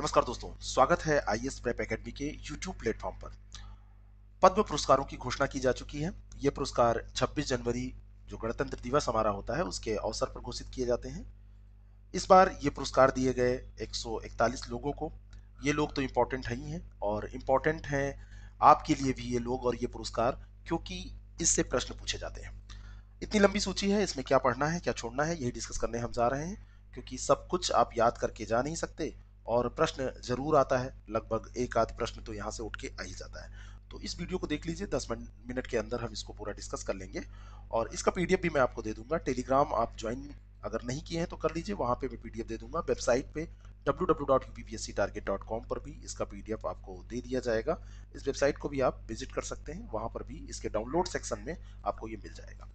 नमस्कार दोस्तों स्वागत है आई एस प्रेप अकेडमी के यूट्यूब प्लेटफॉर्म पर पद्म पुरस्कारों की घोषणा की जा चुकी है ये पुरस्कार 26 जनवरी जो गणतंत्र दिवस हमारा होता है उसके अवसर पर घोषित किए जाते हैं इस बार ये पुरस्कार दिए गए 141 लोगों को ये लोग तो इम्पोर्टेंट है ही हैं और इम्पोर्टेंट हैं आपके लिए भी ये लोग और ये पुरस्कार क्योंकि इससे प्रश्न पूछे जाते हैं इतनी लंबी सूची है इसमें क्या पढ़ना है क्या छोड़ना है यही डिस्कस करने हम जा रहे हैं क्योंकि सब कुछ आप याद करके जा नहीं सकते और प्रश्न जरूर आता है लगभग एक आध प्रश्न तो यहाँ से उठ के आ ही जाता है तो इस वीडियो को देख लीजिए दस मिनट के अंदर हम इसको पूरा डिस्कस कर लेंगे और इसका पीडीएफ भी मैं आपको दे दूंगा टेलीग्राम आप ज्वाइन अगर नहीं किए हैं तो कर लीजिए वहाँ पे मैं पीडीएफ दे दूंगा वेबसाइट पे www.upbsctarget.com पर भी इसका पीडीएफ आपको दे दिया जाएगा इस वेबसाइट को भी आप विजिट कर सकते हैं वहाँ पर भी इसके डाउनलोड सेक्शन में आपको ये मिल जाएगा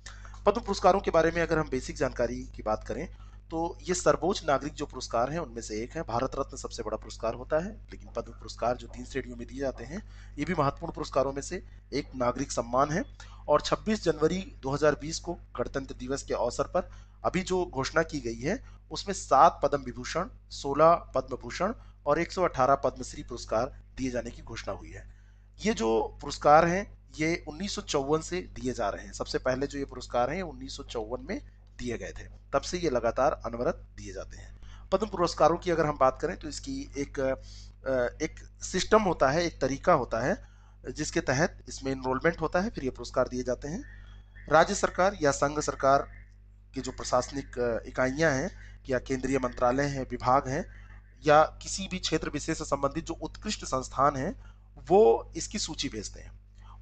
पद्म पुरस्कारों के बारे में अगर हम बेसिक जानकारी की बात करें तो ये सर्वोच्च नागरिक जो पुरस्कार हैं उनमें से एक है भारत रत्न सबसे बड़ा पुरस्कार होता है लेकिन पद्म पुरस्कार जो तीन श्रेणियों में दिए जाते हैं ये भी महत्वपूर्ण पुरस्कारों में से एक नागरिक सम्मान है और 26 जनवरी 2020 को गणतंत्र दिवस के अवसर पर अभी जो घोषणा की गई है उसमें सात पद्म विभूषण सोलह पद्म भूषण और एक पद्मश्री पुरस्कार दिए जाने की घोषणा हुई है ये जो पुरस्कार हैं ये उन्नीस से दिए जा रहे हैं सबसे पहले जो ये पुरस्कार हैं उन्नीस में दिए गए थे तब से ये लगातार अनवरत दिए जाते हैं पद्म पुरस्कारों की अगर हम बात करें तो इसकी एक एक सिस्टम होता है एक तरीका होता है जिसके तहत इसमें इनरोलमेंट होता है फिर ये पुरस्कार दिए जाते हैं राज्य सरकार या संघ सरकार की जो प्रशासनिक इकाइयाँ हैं या केंद्रीय मंत्रालय हैं विभाग हैं या किसी भी क्षेत्र विशेष से संबंधित जो उत्कृष्ट संस्थान हैं वो इसकी सूची भेजते हैं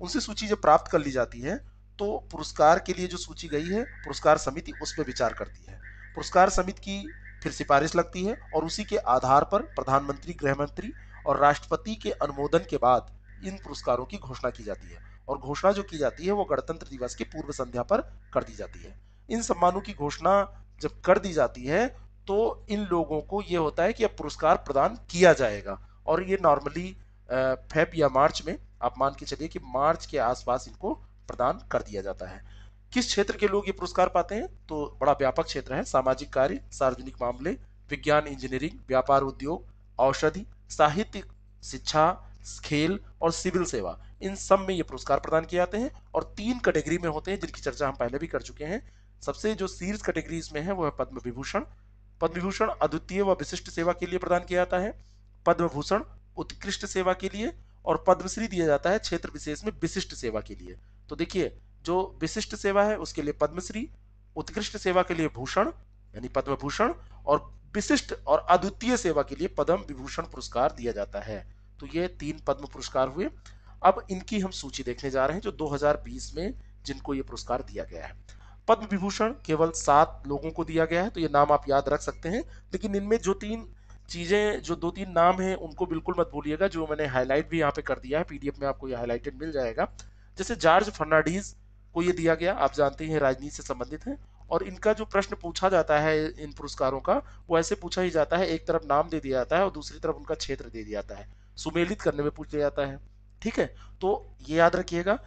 उनसे सूची जब प्राप्त कर ली जाती है तो पुरस्कार के लिए जो सूची गई है पुरस्कार समिति उस पर विचार करती है पुरस्कार समिति की फिर सिफारिश लगती है और उसी के आधार पर प्रधानमंत्री गृह मंत्री और राष्ट्रपति के अनुमोदन के बाद इन पुरस्कारों की घोषणा की जाती है और घोषणा जो की जाती है वो गणतंत्र दिवस की पूर्व संध्या पर कर दी जाती है इन सम्मानों की घोषणा जब कर दी जाती है तो इन लोगों को ये होता है कि अब पुरस्कार प्रदान किया जाएगा और ये नॉर्मली फेब या मार्च में आप मान के चलिए कि मार्च के आसपास इनको प्रदान कर दिया जाता है किस क्षेत्र के लोग ये पुरस्कार पाते हैं तो बड़ा व्यापक क्षेत्र है सामाजिक कार्य सार्वजनिक मामले विज्ञान इंजीनियरिंग व्यापार उद्योग औषधि साहित्य शिक्षा खेल और सिविल सेवा इन सब में ये पुरस्कार प्रदान किए जाते हैं और तीन कैटेगरी में होते हैं जिनकी चर्चा हम पहले भी कर चुके हैं सबसे जो सीरीज कैटेगरीज में है वो है पद्म विभूषण पद्म विभूषण अद्वितीय व विशिष्ट सेवा के लिए प्रदान किया जाता है पद्म भूषण उत्कृष्ट सेवा के लिए और पद्मश्री दिया जाता है क्षेत्र विशेष में विशिष्ट सेवा के लिए तो देखिए जो विशिष्ट सेवा है उसके लिए पद्मश्री उत्कृष्ट सेवा के लिए भूषण यानी पद्म भूषण और विशिष्ट और अद्वितीय सेवा के लिए पद्म विभूषण पुरस्कार दिया जाता है तो ये तीन पद्म पुरस्कार हुए अब इनकी हम सूची देखने जा रहे हैं जो 2020 में जिनको ये पुरस्कार दिया गया है पद्म विभूषण केवल सात लोगों को दिया गया है तो ये नाम आप याद रख सकते हैं लेकिन इनमें जो तीन चीजें जो दो तीन नाम हैं उनको बिल्कुल मत भूलिएगा जो मैंने हाईलाइट भी यहाँ पे कर दिया है पीडीएफ में आपको ये हाईलाइटेड मिल जाएगा जैसे जॉर्ज फर्नाडीज को ये दिया गया आप जानते हैं राजनीति से संबंधित है और इनका जो प्रश्न पूछा जाता है इन पुरस्कारों का वो ऐसे पूछा ही जाता है एक तरफ नाम दे दिया जाता है और दूसरी तरफ उनका क्षेत्र दे दिया जाता है सुमेलित करने में पूछ दिया जाता है ठीक है तो ये याद रखिएगा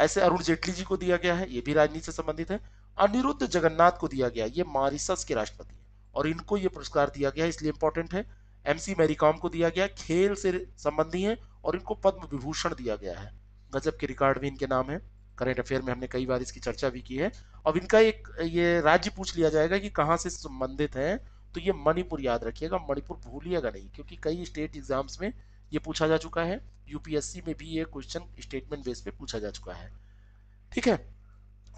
ऐसे अरुण जेटली जी को दिया गया है ये भी राजनीति से संबंधित है अनिरुद्ध जगन्नाथ को दिया गया ये मॉरिसस के राष्ट्रपति और इनको ये पुरस्कार दिया गया इसलिए इंपॉर्टेंट है एमसी मैरीकॉम को दिया गया खेल से संबंधी है और इनको पद्म विभूषण दिया गया है गजब के रिकॉर्ड भी इनके नाम है करेंट अफेयर में हमने कई बार इसकी चर्चा भी की है अब इनका एक ये राज्य पूछ लिया जाएगा कि कहाँ से संबंधित है तो ये मणिपुर याद रखिएगा मणिपुर भूलिएगा नहीं क्योंकि कई स्टेट एग्जाम्स में ये पूछा जा चुका है यूपीएससी में भी ये क्वेश्चन स्टेटमेंट बेस पे पूछा जा चुका है ठीक है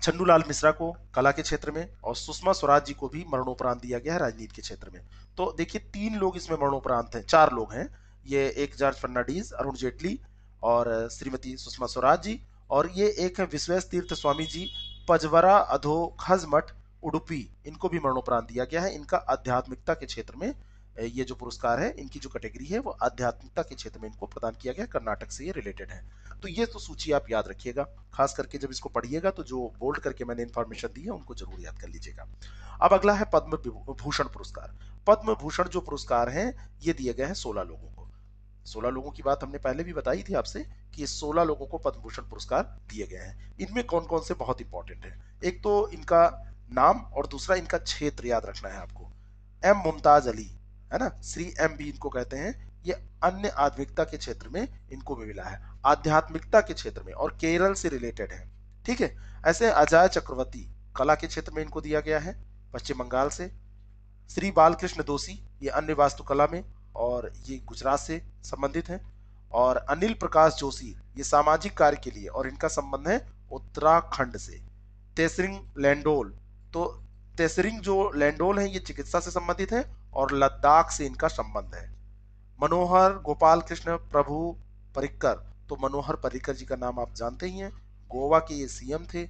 छंडूलाल मिश्रा को कला के क्षेत्र में और सुषमा स्वराज जी को भी मरणोपरांत दिया गया है राजनीति के क्षेत्र में तो देखिए तीन लोग इसमें मरणोपरांत हैं चार लोग हैं ये एक जॉर्ज फर्नाडीज अरुण जेटली और श्रीमती सुषमा स्वराज जी और ये एक है विश्वेश तीर्थ स्वामी जी पजवरा अधो खजमठ उडुपी इनको भी मरणोपरांत दिया गया है इनका आध्यात्मिकता के क्षेत्र में ये जो पुरस्कार है इनकी जो कैटेगरी है वो आध्यात्मिकता के क्षेत्र में इनको प्रदान किया गया कर्नाटक से ये रिलेटेड है तो ये तो सूची आप याद रखिएगा खास करके जब इसको पढ़िएगा तो जो बोल्ड करके मैंने इन्फॉर्मेशन दी है उनको जरूर याद कर लीजिएगा अब अगला है पद्म भूषण पुरस्कार पद्म भूषण जो पुरस्कार हैं ये दिए गए हैं सोलह लोगों सोलह लोगों की बात हमने पहले भी बताई थी आपसे कि सोलह लोगों को पद्म भूषण पुरस्कार दिए गए हैं इनमें कौन कौन से बहुत इंपॉर्टेंट है एक तो इनका नाम और दूसरा इनका क्षेत्र याद रखना है आपको एम मुमताज अली है ना श्री एम भी इनको कहते हैं ये अन्य आधुनिकता के क्षेत्र में इनको भी मिला है आध्यात्मिकता के क्षेत्र में और केरल से रिलेटेड है ठीक है ऐसे अजय चक्रवर्ती कला के क्षेत्र में इनको दिया गया है पश्चिम बंगाल से श्री बालकृष्ण दोषी ये अन्य वास्तुकला में और ये गुजरात से संबंधित हैं और अनिल प्रकाश जोशी ये सामाजिक कार्य के लिए और इनका संबंध है उत्तराखंड से तेसरिंग लैंडोल तो तेसरिंग जो लैंडोल है ये चिकित्सा से संबंधित है और लद्दाख से इनका संबंध है मनोहर गोपाल कृष्ण प्रभु परिक्कर तो मनोहर परिक्कर जी का नाम आप जानते ही हैं गोवा के ये सीएम थे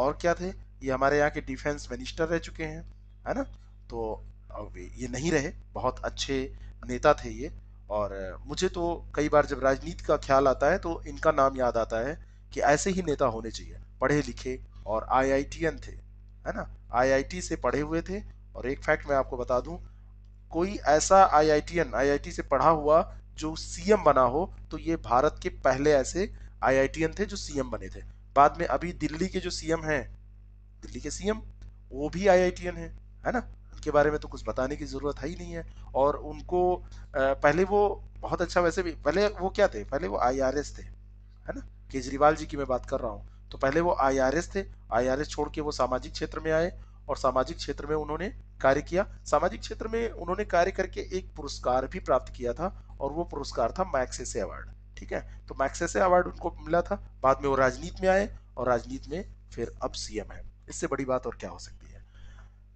और क्या थे ये हमारे यहाँ के डिफेंस मिनिस्टर रह चुके हैं है ना तो ये नहीं रहे बहुत अच्छे नेता थे ये और मुझे तो कई बार जब राजनीति का ख्याल आता है तो इनका नाम याद आता है कि ऐसे ही नेता होने चाहिए पढ़े लिखे और आई थे है ना आई से पढ़े हुए थे और एक फैक्ट मैं आपको बता दूं कोई ऐसा आई आई से पढ़ा हुआ जो सीएम बना हो तो ये भारत के पहले ऐसे आई थे जो सीएम बने थे बाद में अभी दिल्ली के जो सीएम हैं दिल्ली के सीएम वो भी आई आई है है ना के बारे में तो कुछ बताने की ज़रूरत है ही नहीं है और उनको पहले वो बहुत अच्छा वैसे भी पहले वो क्या थे पहले वो आई थे है ना केजरीवाल जी की मैं बात कर रहा हूँ तो पहले वो आई थे आई छोड़ के वो सामाजिक क्षेत्र में आए और सामाजिक क्षेत्र में उन्होंने कार्य किया सामाजिक क्षेत्र में उन्होंने कार्य करके एक पुरस्कार भी प्राप्त किया था और वो पुरस्कार था मैक्सेसे अवार्ड ठीक है तो मैक्सेसे अवार्ड उनको मिला था बाद में वो राजनीति में आए और राजनीति में फिर अब सीएम है इससे बड़ी बात और क्या हो सकती है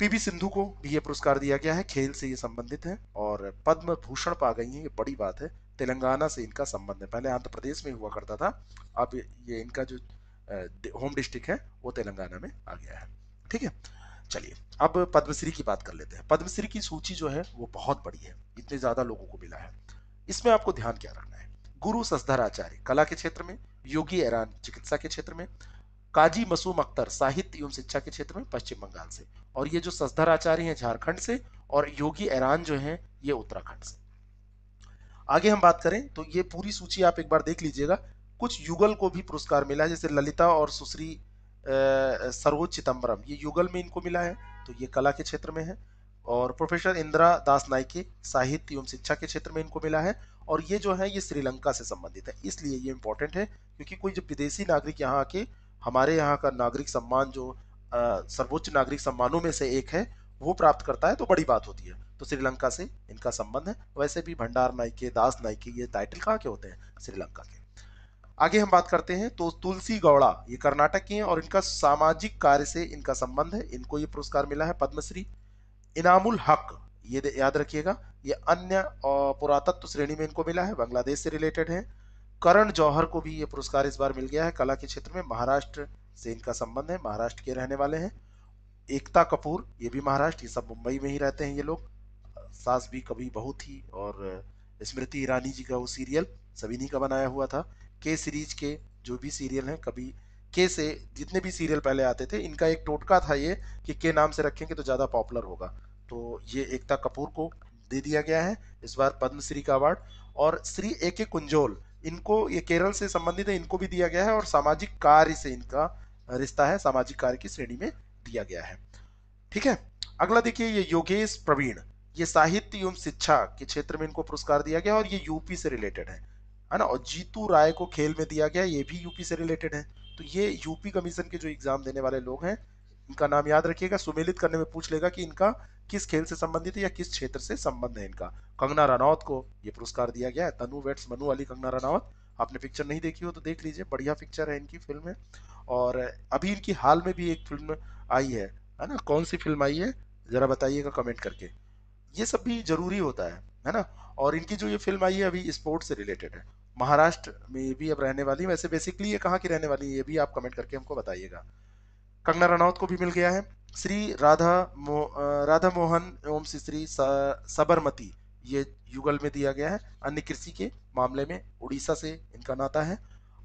पीवी सिंधु को भी ये पुरस्कार दिया गया है खेल से ये संबंधित है और पद्म भूषण पा गई है ये बड़ी बात है तेलंगाना से इनका संबंध है पहले आंध्र प्रदेश में हुआ करता था अब ये इनका जो होम डिस्ट्रिक्ट है वो तेलंगाना में आ गया है ठीक है चलिए अब पद्मश्री की बात कर लेते हैं पद्मश्री की सूची जो है वो बहुत बड़ी है इतने ज्यादा लोगों को मिला है इसमें आपको ध्यान क्या रखना है गुरु सस्धर आचार्य कला के क्षेत्र में योगी एरान चिकित्सा के क्षेत्र में काजी मसूम अख्तर साहित्य एवं शिक्षा के क्षेत्र में पश्चिम बंगाल से और ये जो ससधर आचार्य हैं झारखंड से और योगी ऐरान जो हैं ये उत्तराखंड से आगे हम बात करें तो ये पूरी सूची आप एक बार देख लीजिएगा कुछ युगल को भी पुरस्कार मिला है जैसे ललिता और सुश्री सरोज चिदम्बरम ये युगल में इनको मिला है तो ये कला के क्षेत्र में है और प्रोफेसर इंदिरा दास नाइके साहित्य एवं शिक्षा के क्षेत्र में इनको मिला है और ये जो है ये श्रीलंका से संबंधित है इसलिए ये इम्पोर्टेंट है क्योंकि कोई जो विदेशी नागरिक यहाँ आके हमारे यहाँ का नागरिक सम्मान जो सर्वोच्च नागरिक सम्मानों में से एक है वो प्राप्त करता है तो बड़ी बात होती है तो श्रीलंका से इनका संबंध है वैसे भी भंडार नाइके दास नाइके ये टाइटल कहाँ के होते हैं श्रीलंका के आगे हम बात करते हैं तो तुलसी गौड़ा ये कर्नाटक के हैं और इनका सामाजिक कार्य से इनका संबंध है इनको ये पुरस्कार मिला है पद्मश्री इनामुल हक ये याद रखिएगा ये अन्य पुरातत्व श्रेणी में इनको मिला है बांग्लादेश से रिलेटेड है करण जौहर को भी ये पुरस्कार इस बार मिल गया है कला के क्षेत्र में महाराष्ट्र से इनका संबंध है महाराष्ट्र के रहने वाले हैं एकता कपूर ये भी महाराष्ट्र ये सब मुंबई में ही रहते हैं ये लोग सास भी कभी बहुत थी और स्मृति ईरानी जी का वो सीरियल सभी का बनाया हुआ था के सीरीज के जो भी सीरियल हैं कभी के से जितने भी सीरियल पहले आते थे इनका एक टोटका था ये कि के नाम से रखेंगे तो ज़्यादा पॉपुलर होगा तो ये एकता कपूर को दे दिया गया है इस बार पद्मश्री का अवार्ड और श्री ए के कुंजोल इनको ये केरल से संबंधित है इनको भी दिया गया है और सामाजिक कार्य से इनका रिश्ता है सामाजिक कार्य की श्रेणी में दिया गया है ठीक है अगला देखिए ये योगेश प्रवीण ये साहित्य एवं शिक्षा के क्षेत्र में इनको पुरस्कार दिया गया और ये यूपी से रिलेटेड है है ना और जीतू राय को खेल में दिया गया ये भी यूपी से रिलेटेड है तो ये यूपी कमीशन के जो एग्जाम देने वाले लोग हैं इनका नाम याद रखिएगा सुमेलित करने में पूछ लेगा कि इनका किस खेल से संबंधित है या किस क्षेत्र से संबंध है इनका कंगना रनौत को ये पुरस्कार दिया गया है तनु वेट्स मनु अली कंगना रनौत आपने पिक्चर नहीं देखी हो तो देख लीजिए बढ़िया पिक्चर है इनकी फिल्म है और अभी इनकी हाल में भी एक फिल्म आई है है ना कौन सी फिल्म आई है जरा बताइएगा कमेंट करके ये सब भी जरूरी होता है है ना और इनकी जो ये फिल्म आई है अभी स्पोर्ट्स से रिलेटेड है महाराष्ट्र में भी अब रहने वाली वैसे बेसिकली ये कहाँ की रहने वाली है ये भी आप कमेंट करके हमको बताइएगा कंगना रनौत को भी मिल गया है श्री राधा मो, राधा मोहन एवं श्री सबरमती ये युगल में दिया गया है अन्य कृषि के मामले में उड़ीसा से इनका नाता है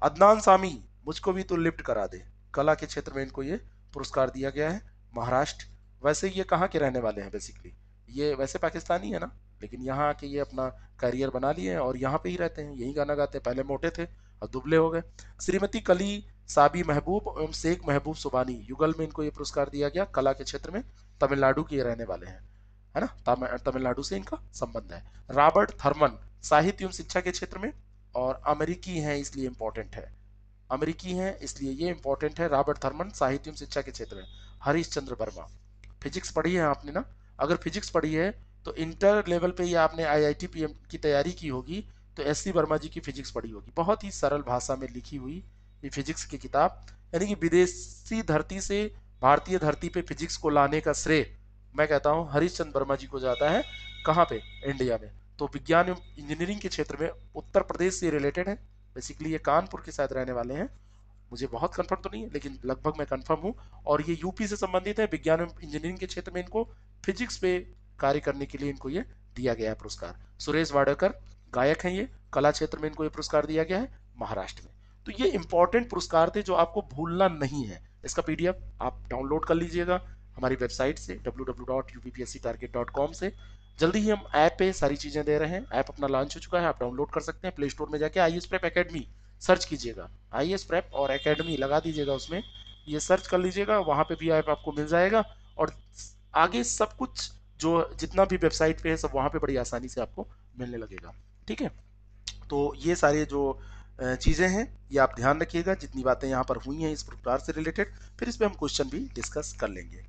अदनान सामी मुझको भी तो लिफ्ट करा दे कला के क्षेत्र में इनको ये पुरस्कार दिया गया है महाराष्ट्र वैसे ये कहाँ के रहने वाले हैं बेसिकली ये वैसे पाकिस्तानी है ना लेकिन यहाँ आके ये अपना करियर बना लिए और यहाँ पे ही रहते हैं यही गाना गाते हैं पहले मोटे थे और दुबले हो गए श्रीमती कली साबी महबूब एवं शेख महबूब सुबानी युगल में इनको ये पुरस्कार दिया गया कला के क्षेत्र में तमिलनाडु के रहने वाले हैं है ना तमिलनाडु से इनका संबंध है रॉबर्ट थर्मन साहित्य एवं शिक्षा के क्षेत्र में और अमेरिकी हैं इसलिए इम्पोर्टेंट है अमेरिकी हैं इसलिए ये इम्पोर्टेंट है रॉबर्ट थर्मन साहित्य एवं शिक्षा के क्षेत्र में हरीश चंद्र वर्मा फिजिक्स पढ़ी है आपने ना अगर फिजिक्स पढ़ी है तो इंटर लेवल पे या आपने आईआईटी पीएम की तैयारी की होगी तो एस सी वर्मा जी की फिजिक्स पढ़ी होगी बहुत ही सरल भाषा में लिखी हुई ये फिजिक्स की किताब यानी कि विदेशी धरती से भारतीय धरती पे फिजिक्स को लाने का श्रेय मैं कहता हूँ हरीश वर्मा जी को जाता है कहाँ पे इंडिया में तो विज्ञान एवं इंजीनियरिंग के क्षेत्र में उत्तर प्रदेश से रिलेटेड है बेसिकली ये कानपुर के साथ रहने वाले हैं मुझे बहुत कंफर्म तो नहीं है लेकिन लगभग मैं कंफर्म हूँ और ये यूपी से संबंधित है विज्ञान एवं इंजीनियरिंग के क्षेत्र में इनको फिजिक्स पे कार्य करने के लिए इनको ये दिया गया है पुरस्कार सुरेश वाडेकर गायक हैं ये कला क्षेत्र में इनको ये पुरस्कार दिया गया है महाराष्ट्र में तो ये इंपॉर्टेंट पुरस्कार थे जो आपको भूलना नहीं है इसका पीडीएफ आप डाउनलोड कर लीजिएगा हमारी वेबसाइट से www.upsctarget.com से जल्दी ही हम ऐप पे सारी चीजें दे रहे हैं ऐप अपना लॉन्च हो चुका है आप डाउनलोड कर सकते हैं प्ले स्टोर में जाके I S prep academy search कीजिएगा आई एस प्रेप और अकेडमी लगा दीजिएगा उसमें ये सर्च कर लीजिएगा वहाँ पे भी ऐप आपको मिल जाएगा और आगे सब कुछ जो जितना भी वेबसाइट पे है सब वहाँ पे बड़ी आसानी से आपको मिलने लगेगा ठीक है तो ये सारे जो चीज़ें हैं ये आप ध्यान रखिएगा जितनी बातें यहाँ पर हुई हैं इस प्रकार से रिलेटेड फिर इस पर हम क्वेश्चन भी डिस्कस कर लेंगे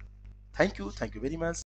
thank you thank you very much